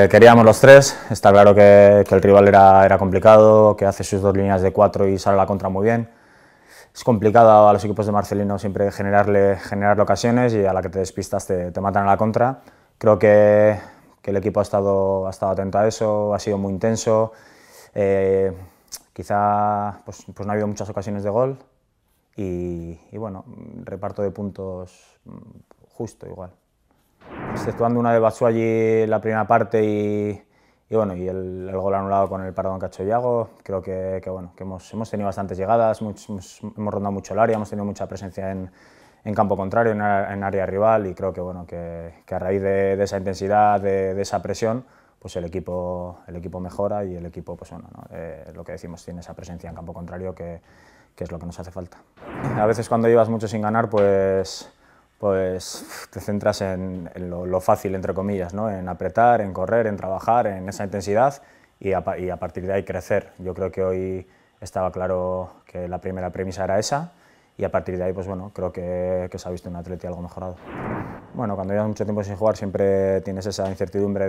Eh, queríamos los tres, está claro que, el rival era, era, complicado, que hace sus dos líneas de cuatro y sale a la contra muy bien. Es complicado a los equipos de Marcelino siempre generarle, generarle ocasiones y a la que te despistas te, matan a la contra. Creo que, el equipo ha estado, ha estado atento a eso, ha sido muy intenso. Eh, quizá pues, pues, no ha habido muchas ocasiones de gol y, y bueno, reparto de puntos justo igual exceptuando pues, una de allí la primera parte y, bueno, y el, gol anulado con el cacho Cachollago, creo que, que bueno, que hemos, hemos, tenido bastantes llegadas, hemos, rondado mucho el área, hemos tenido mucha presencia en, campo contrario, en, área rival y creo que, bueno, que, a raíz de, esa intensidad, de, esa presión, pues el equipo, el equipo mejora y el equipo, pues eh, lo que decimos, tiene esa presencia en campo contrario que es lo que nos hace falta. A veces cuando llevas mucho sin ganar, pues pues te centras en, lo, fácil, entre comillas, ¿no? en apretar, en correr, en trabajar, en esa intensidad y a, partir de ahí crecer. Yo creo que hoy estaba claro que la primera premisa era esa y a partir de ahí, pues bueno, creo que, se ha visto un atleti algo mejorado. Bueno, cuando llevas mucho tiempo sin jugar siempre tienes esa incertidumbre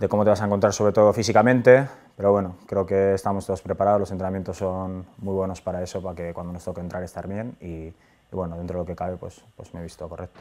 de, cómo te vas a encontrar, sobre todo físicamente, pero bueno, creo que estamos todos preparados, los entrenamientos son muy buenos para eso, para que cuando nos toque entrar estar bien y y bueno, dentro de lo que cabe, pues, pues me he visto correcto.